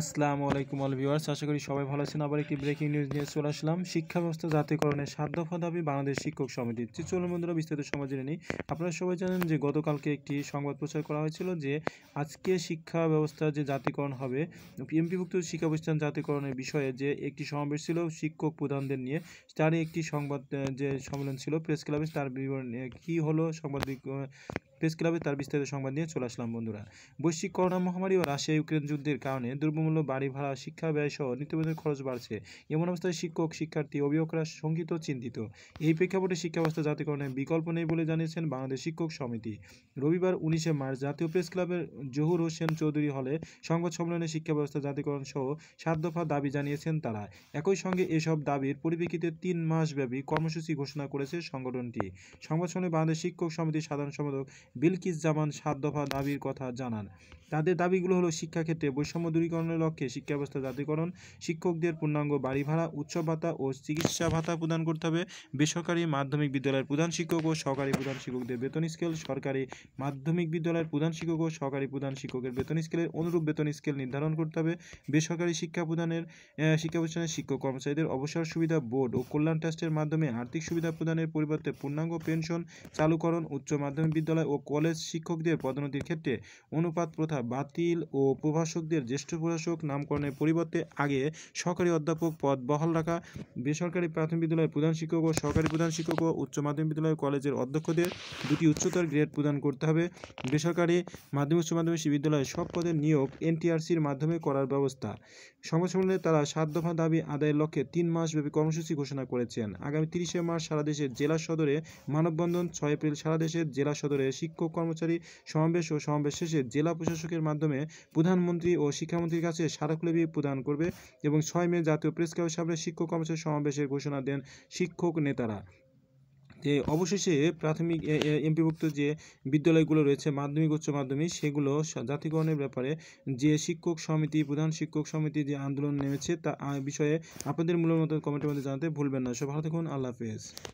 আসসালামু আলাইকুম all viewers আশা করি সবাই ভালো আছেন আবার একটি ব্রেকিং নিউজ নিয়ে চলে আসলাম শিক্ষা ব্যবস্থা জাতীয়করণের সাত দফা দাবি বাংলাদেশ শিক্ষক সমিতির চলুন বন্ধুরা বিস্তারিত সময় জেনে নিই আপনারা সবাই জানেন যে গতকালকে একটি সংবাদ প্রচার করা হয়েছিল যে আজকে শিক্ষা ব্যবস্থা যে জাতীয়করণ হবে এমপিভুক্ত শিক্ষা প্রতিষ্ঠান জাতীয়করণের বিষয়ে যে একটি সমাবেশ ছিল শিক্ষক প্রধানদের নিয়ে তারই একটি সংবাদ যে সম্মেলন ছিল প্রেস ক্লাবে তার বিবরণ কী হলো সংবাদ প্রেস ক্লাবে তার বিস্তারিত সংবাদ নিয়ে চলে আসলাম বন্ধুরা বৈশ্বিক করোনা মহামারী ও রাশিয়া ইউক্রেন যুদ্ধের কারণে দ্রব্যমূল্য বাড়ি ভাড়া শিক্ষা ব্যয় সহ নিত্যবন্ধের খরচ বাড়ছে এমন অবস্থায় শিক্ষক শিক্ষার্থী অভিভাবকরা শঙ্কিত চিন্তিত এই প্রেক্ষাপটে শিক্ষা ব্যবস্থা জাতীয়করণের বিকল্প নেই বলে জানিয়েছেন বাংলাদেশ শিক্ষক সমিতি রবিবার উনিশে মার্চ জাতীয় প্রেস ক্লাবের জহুর হোসেন চৌধুরী হলে সংবাদ সম্মেলনে শিক্ষা ব্যবস্থা জাতীয়করণ সহ সাত দফা দাবি জানিয়েছেন তারা একই সঙ্গে এসব দাবির পরিপ্রেক্ষিতে তিন মাসব্যাপী কর্মসূচি ঘোষণা করেছে সংগঠনটি সংবাদ সম্মেলনে বাংলাদেশ শিক্ষক সমিতির সাধারণ সম্পাদক বিলকিস জামান সাত দফা দাবির কথা জানান তাদের দাবিগুলো হলো শিক্ষাক্ষেত্রে বৈষম্য দূরীকরণের লক্ষ্যে শিক্ষা ব্যবস্থা জাতীয়করণ শিক্ষকদের পূর্ণাঙ্গ বাড়ি ভাড়া উৎসব ভাতা ও চিকিৎসা ভাতা প্রদান করতে হবে বেসরকারি মাধ্যমিক বিদ্যালয়ের প্রধান শিক্ষক ও সহকারী প্রধান শিক্ষকদের বেতন স্কেল সরকারি মাধ্যমিক বিদ্যালয়ের প্রধান শিক্ষক ও সহকারী প্রধান শিক্ষকের বেতন স্কেলের অনুরূপ বেতন স্কেল নির্ধারণ করতে হবে বেসরকারি শিক্ষা প্রদানের শিক্ষা প্রতিষ্ঠানের শিক্ষক কর্মচারীদের অবসর সুবিধা বোর্ড ও কল্যাণ ট্রাস্টের মাধ্যমে আর্থিক সুবিধা প্রদানের পরিবর্তে পূর্ণাঙ্গ পেনশন চালুকরণ উচ্চ মাধ্যমিক বিদ্যালয় ও কলেজ শিক্ষকদের পদোন্নতির ক্ষেত্রে অনুপাত প্রথা বাতিল ও প্রভাষকদের জ্যেষ্ঠ প্রভাষক নামকরণের পরিবর্তে আগে সরকারি অধ্যাপক পদ বহাল রাখা বেসরকারি প্রাথমিক বিদ্যালয়ের প্রধান শিক্ষক ও সরকারি প্রধান শিক্ষক ও উচ্চ মাধ্যমিক বিদ্যালয় কলেজের অধ্যক্ষদের দুটি উচ্চতর গ্রেড প্রদান করতে হবে বেসরকারি মাধ্যমিক উচ্চ মাধ্যমিক বিদ্যালয়ে সব পদের নিয়োগ এনটিআরসির মাধ্যমে করার ব্যবস্থা সমাজ তারা সাত দফা দাবি আদায়ের লক্ষ্যে তিন মাস ব্যাপী কর্মসূচি ঘোষণা করেছেন আগামী তিরিশে মার্চ সারা দেশের জেলা সদরে মানববন্ধন ছয় এপ্রিল সারা দেশের জেলা সদরে শিক্ষা শিক্ষক কর্মচারী সমাবেশ ও সমাবেশ শেষে জেলা প্রশাসকের মাধ্যমে প্রধানমন্ত্রী ও শিক্ষামন্ত্রীর কাছে স্মারকলিপি প্রদান করবে এবং ছয় মে জাতীয় প্রেস ক্লাবের সামনে শিক্ষক কর্মচারী সমাবেশের ঘোষণা দেন শিক্ষক নেতারা যে অবশেষে প্রাথমিক এমপিভুক্ত যে বিদ্যালয়গুলো রয়েছে মাধ্যমিক উচ্চ মাধ্যমিক সেগুলো জাতিকরণের ব্যাপারে যে শিক্ষক সমিতি প্রধান শিক্ষক সমিতি যে আন্দোলন নেমেছে তা বিষয়ে আপনাদের মূল্যমত কমেন্টের মধ্যে জানাতে ভুলবেন না সব ভালো থাকুন আল্লাহ হাফেজ